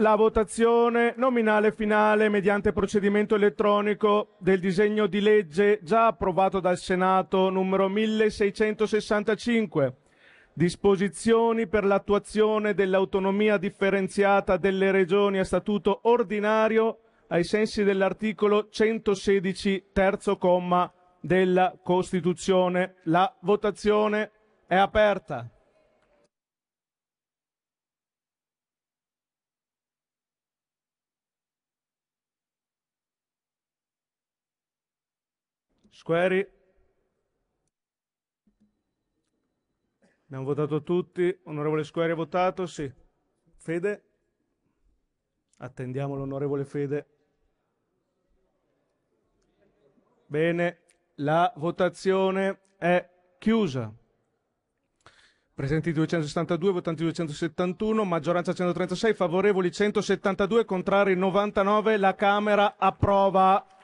la votazione nominale finale mediante procedimento elettronico del disegno di legge già approvato dal Senato numero 1665. Disposizioni per l'attuazione dell'autonomia differenziata delle regioni a statuto ordinario ai sensi dell'articolo 116 terzo comma della Costituzione. La votazione è aperta. Squeri. Abbiamo votato tutti. Onorevole Squeri ha votato? Sì. Fede? Attendiamo l'onorevole Fede. Bene, la votazione è chiusa. Presenti 262, votanti 271, maggioranza 136, favorevoli 172, contrari 99. La Camera approva.